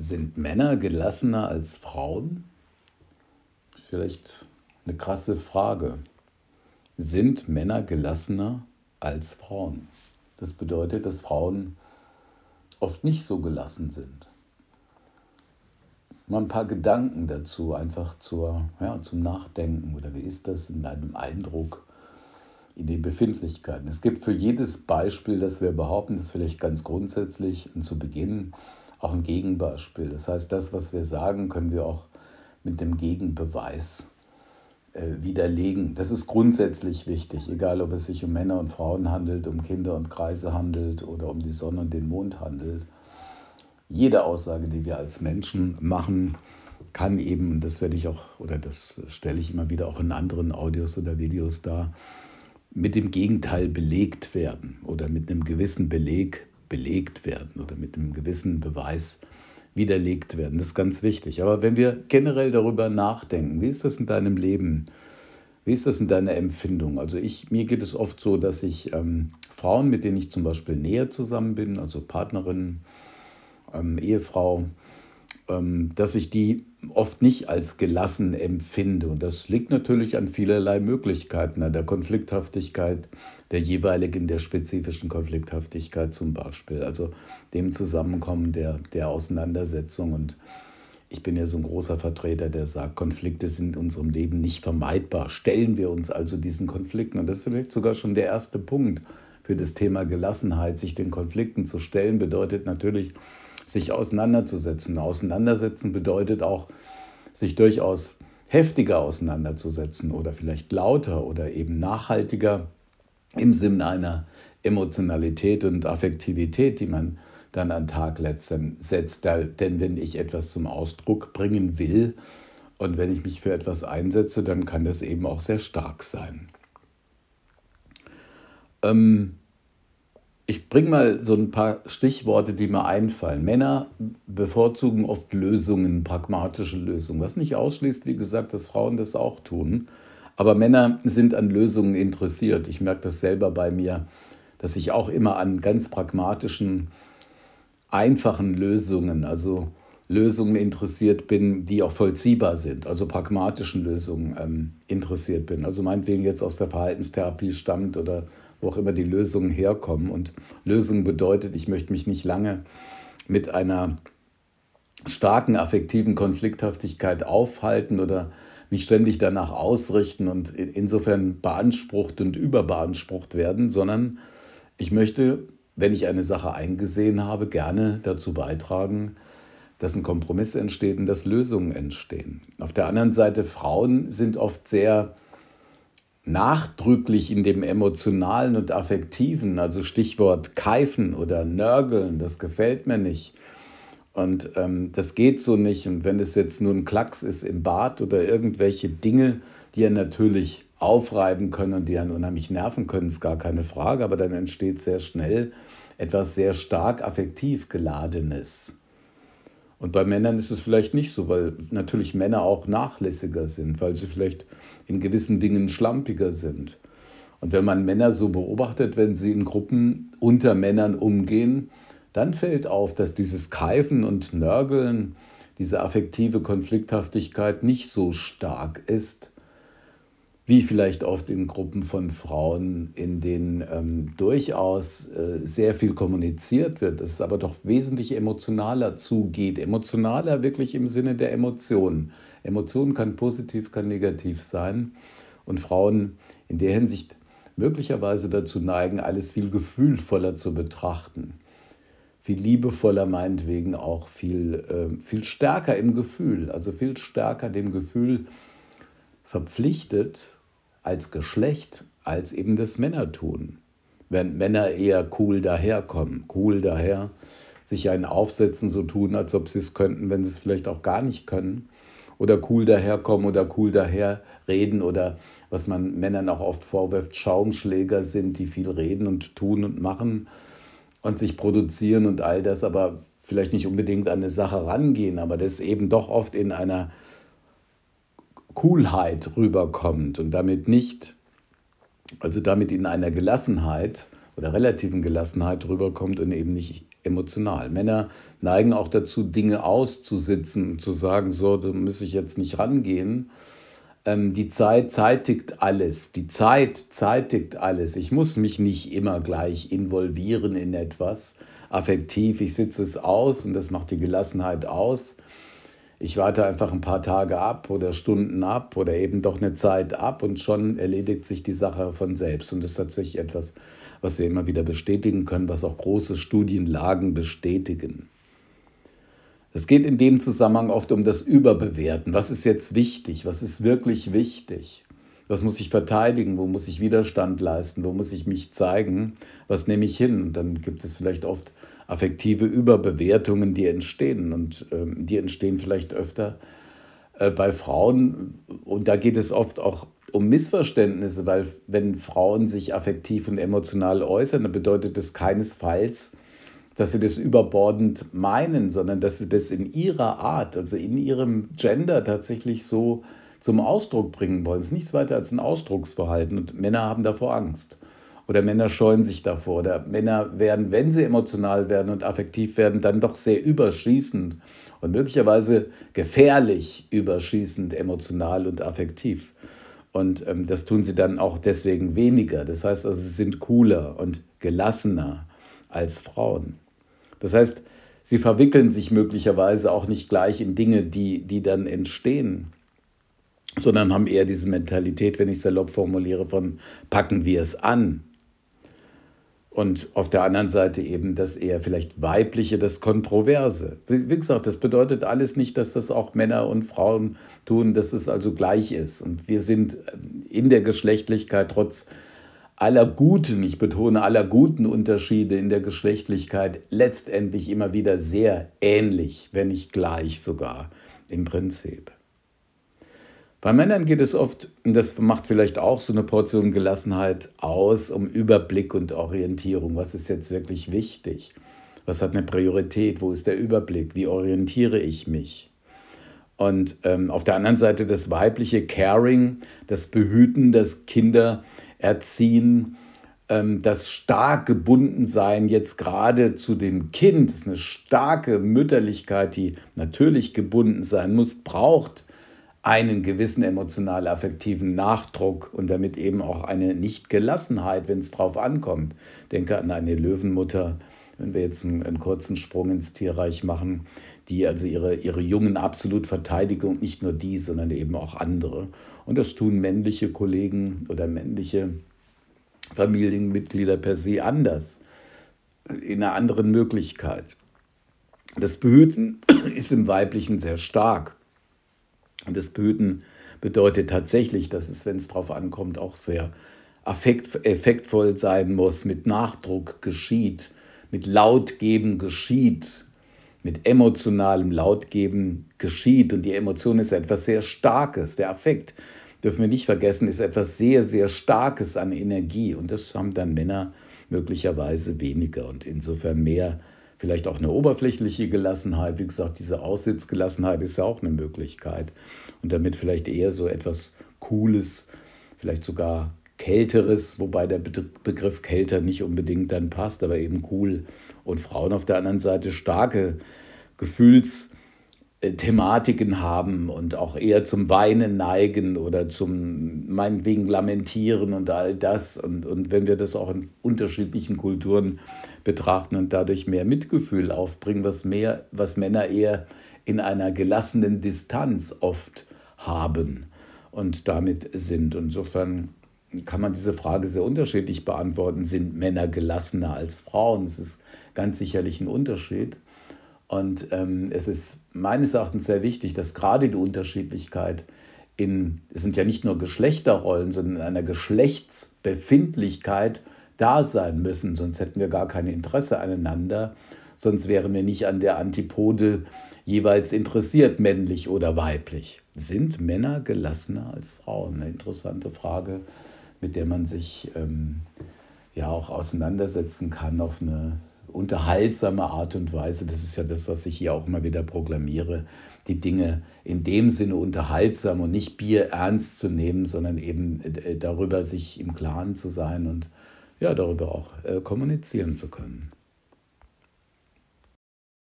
Sind Männer gelassener als Frauen? Vielleicht eine krasse Frage. Sind Männer gelassener als Frauen? Das bedeutet, dass Frauen oft nicht so gelassen sind. Mal ein paar Gedanken dazu, einfach zur, ja, zum Nachdenken oder wie ist das in deinem Eindruck, in den Befindlichkeiten. Es gibt für jedes Beispiel, das wir behaupten, das vielleicht ganz grundsätzlich und zu Beginn, auch ein Gegenbeispiel. Das heißt, das, was wir sagen, können wir auch mit dem Gegenbeweis äh, widerlegen. Das ist grundsätzlich wichtig, egal ob es sich um Männer und Frauen handelt, um Kinder und Kreise handelt oder um die Sonne und den Mond handelt. Jede Aussage, die wir als Menschen machen, kann eben, das werde ich auch, oder das stelle ich immer wieder auch in anderen Audios oder Videos dar, mit dem Gegenteil belegt werden oder mit einem gewissen Beleg belegt werden oder mit einem gewissen Beweis widerlegt werden. Das ist ganz wichtig. Aber wenn wir generell darüber nachdenken, wie ist das in deinem Leben? Wie ist das in deiner Empfindung? Also ich, mir geht es oft so, dass ich ähm, Frauen, mit denen ich zum Beispiel näher zusammen bin, also Partnerin, ähm, Ehefrau, ähm, dass ich die oft nicht als gelassen empfinde. Und das liegt natürlich an vielerlei Möglichkeiten, an der Konflikthaftigkeit der jeweiligen, der spezifischen Konflikthaftigkeit zum Beispiel, also dem Zusammenkommen der, der Auseinandersetzung. Und ich bin ja so ein großer Vertreter, der sagt, Konflikte sind in unserem Leben nicht vermeidbar. Stellen wir uns also diesen Konflikten. Und das ist vielleicht sogar schon der erste Punkt für das Thema Gelassenheit. Sich den Konflikten zu stellen bedeutet natürlich, sich auseinanderzusetzen. Auseinandersetzen bedeutet auch, sich durchaus heftiger auseinanderzusetzen oder vielleicht lauter oder eben nachhaltiger im Sinne einer Emotionalität und Affektivität, die man dann an Tag Tag setzt. Denn wenn ich etwas zum Ausdruck bringen will und wenn ich mich für etwas einsetze, dann kann das eben auch sehr stark sein. Ähm, ich bringe mal so ein paar Stichworte, die mir einfallen. Männer bevorzugen oft Lösungen, pragmatische Lösungen, was nicht ausschließt, wie gesagt, dass Frauen das auch tun. Aber Männer sind an Lösungen interessiert. Ich merke das selber bei mir, dass ich auch immer an ganz pragmatischen, einfachen Lösungen, also Lösungen interessiert bin, die auch vollziehbar sind, also pragmatischen Lösungen ähm, interessiert bin. Also meinetwegen jetzt aus der Verhaltenstherapie stammt oder wo auch immer die Lösungen herkommen. Und Lösung bedeutet, ich möchte mich nicht lange mit einer starken affektiven Konflikthaftigkeit aufhalten oder mich ständig danach ausrichten und insofern beansprucht und überbeansprucht werden, sondern ich möchte, wenn ich eine Sache eingesehen habe, gerne dazu beitragen, dass ein Kompromiss entsteht und dass Lösungen entstehen. Auf der anderen Seite, Frauen sind oft sehr nachdrücklich in dem Emotionalen und Affektiven, also Stichwort Keifen oder Nörgeln, das gefällt mir nicht. Und ähm, das geht so nicht. Und wenn es jetzt nur ein Klacks ist im Bad oder irgendwelche Dinge, die er natürlich aufreiben können und die einen unheimlich nerven können, ist gar keine Frage, aber dann entsteht sehr schnell etwas sehr stark affektiv geladenes. Und bei Männern ist es vielleicht nicht so, weil natürlich Männer auch nachlässiger sind, weil sie vielleicht in gewissen Dingen schlampiger sind. Und wenn man Männer so beobachtet, wenn sie in Gruppen unter Männern umgehen, dann fällt auf, dass dieses Keifen und Nörgeln, diese affektive Konflikthaftigkeit nicht so stark ist, wie vielleicht oft in Gruppen von Frauen, in denen ähm, durchaus äh, sehr viel kommuniziert wird, es aber doch wesentlich emotionaler zugeht. Emotionaler wirklich im Sinne der Emotionen. Emotionen kann positiv, kann negativ sein. Und Frauen in der Hinsicht möglicherweise dazu neigen, alles viel gefühlvoller zu betrachten. Viel liebevoller, meinetwegen auch viel, äh, viel stärker im Gefühl, also viel stärker dem Gefühl verpflichtet als Geschlecht als eben das Männer tun. Während Männer eher cool daherkommen, cool daher sich einen aufsetzen, so tun, als ob sie es könnten, wenn sie es vielleicht auch gar nicht können. Oder cool daherkommen oder cool daherreden oder was man Männern auch oft vorwirft, Schaumschläger sind, die viel reden und tun und machen und sich produzieren und all das, aber vielleicht nicht unbedingt an eine Sache rangehen, aber das eben doch oft in einer Coolheit rüberkommt und damit nicht, also damit in einer Gelassenheit oder relativen Gelassenheit rüberkommt und eben nicht emotional. Männer neigen auch dazu, Dinge auszusitzen und zu sagen, so, da muss ich jetzt nicht rangehen. Ähm, die Zeit zeitigt alles. Die Zeit zeitigt alles. Ich muss mich nicht immer gleich involvieren in etwas affektiv. Ich sitze es aus und das macht die Gelassenheit aus. Ich warte einfach ein paar Tage ab oder Stunden ab oder eben doch eine Zeit ab und schon erledigt sich die Sache von selbst. Und das ist tatsächlich etwas, was wir immer wieder bestätigen können, was auch große Studienlagen bestätigen. Es geht in dem Zusammenhang oft um das Überbewerten. Was ist jetzt wichtig? Was ist wirklich wichtig? Was muss ich verteidigen? Wo muss ich Widerstand leisten? Wo muss ich mich zeigen? Was nehme ich hin? Und dann gibt es vielleicht oft affektive Überbewertungen, die entstehen. Und ähm, die entstehen vielleicht öfter äh, bei Frauen. Und da geht es oft auch um Missverständnisse, weil wenn Frauen sich affektiv und emotional äußern, dann bedeutet das keinesfalls, dass sie das überbordend meinen, sondern dass sie das in ihrer Art, also in ihrem Gender tatsächlich so zum Ausdruck bringen wollen. Es ist nichts weiter als ein Ausdrucksverhalten und Männer haben davor Angst oder Männer scheuen sich davor oder Männer werden, wenn sie emotional werden und affektiv werden, dann doch sehr überschießend und möglicherweise gefährlich überschießend emotional und affektiv. Und ähm, das tun sie dann auch deswegen weniger. Das heißt also, sie sind cooler und gelassener als Frauen. Das heißt, sie verwickeln sich möglicherweise auch nicht gleich in Dinge, die, die dann entstehen, sondern haben eher diese Mentalität, wenn ich salopp formuliere, von packen wir es an und auf der anderen Seite eben das eher vielleicht weibliche, das Kontroverse. Wie gesagt, das bedeutet alles nicht, dass das auch Männer und Frauen tun, dass es also gleich ist. Und wir sind ähm, in der Geschlechtlichkeit trotz aller guten, ich betone aller guten Unterschiede in der Geschlechtlichkeit letztendlich immer wieder sehr ähnlich, wenn nicht gleich sogar im Prinzip. Bei Männern geht es oft, und das macht vielleicht auch so eine Portion Gelassenheit aus, um Überblick und Orientierung. Was ist jetzt wirklich wichtig? Was hat eine Priorität? Wo ist der Überblick? Wie orientiere ich mich? Und ähm, auf der anderen Seite das weibliche Caring, das Behüten, das Kindererziehen, ähm, das stark gebunden sein jetzt gerade zu dem Kind, ist eine starke Mütterlichkeit, die natürlich gebunden sein muss, braucht einen gewissen emotional-affektiven Nachdruck und damit eben auch eine Nicht-Gelassenheit, wenn es drauf ankommt. Denke an eine Löwenmutter, wenn wir jetzt einen, einen, kurzen Sprung ins Tierreich machen, die also ihre, ihre Jungen absolut verteidigen nicht nur die, sondern eben auch andere. Und das tun männliche Kollegen oder männliche Familienmitglieder per se anders, in einer anderen Möglichkeit. Das Behüten ist im Weiblichen sehr stark. Und das Böten bedeutet tatsächlich, dass es, wenn es drauf ankommt, auch sehr affekt, effektvoll sein muss, mit Nachdruck geschieht, mit Lautgeben geschieht, mit emotionalem Lautgeben geschieht. Und die Emotion ist etwas sehr Starkes. Der Affekt, dürfen wir nicht vergessen, ist etwas sehr, sehr Starkes an Energie. Und das haben dann Männer möglicherweise weniger und insofern mehr vielleicht auch eine oberflächliche Gelassenheit. Wie gesagt, diese Aussitzgelassenheit ist ja auch eine Möglichkeit. Und damit vielleicht eher so etwas Cooles, vielleicht sogar Kälteres, wobei der Begriff kälter nicht unbedingt dann passt, aber eben cool. Und Frauen auf der anderen Seite starke Gefühls- Thematiken haben und auch eher zum Weinen neigen oder zum meinetwegen Lamentieren und all das. Und, und wenn wir das auch in unterschiedlichen Kulturen betrachten und dadurch mehr Mitgefühl aufbringen, was, mehr, was Männer eher in einer gelassenen Distanz oft haben und damit sind. Insofern kann man diese Frage sehr unterschiedlich beantworten. Sind Männer gelassener als Frauen? Das ist ganz sicherlich ein Unterschied. Und ähm, es ist meines Erachtens sehr wichtig, dass gerade die Unterschiedlichkeit in, es sind ja nicht nur Geschlechterrollen, sondern in einer Geschlechtsbefindlichkeit da sein müssen, sonst hätten wir gar kein Interesse aneinander, sonst wären wir nicht an der Antipode jeweils interessiert, männlich oder weiblich. Sind Männer gelassener als Frauen? Eine interessante Frage, mit der man sich ähm, ja auch auseinandersetzen kann auf eine unterhaltsame Art und Weise, das ist ja das, was ich hier auch immer wieder proklamiere, die Dinge in dem Sinne unterhaltsam und nicht Bier ernst zu nehmen, sondern eben äh, darüber sich im Klaren zu sein und ja, darüber auch äh, kommunizieren zu können.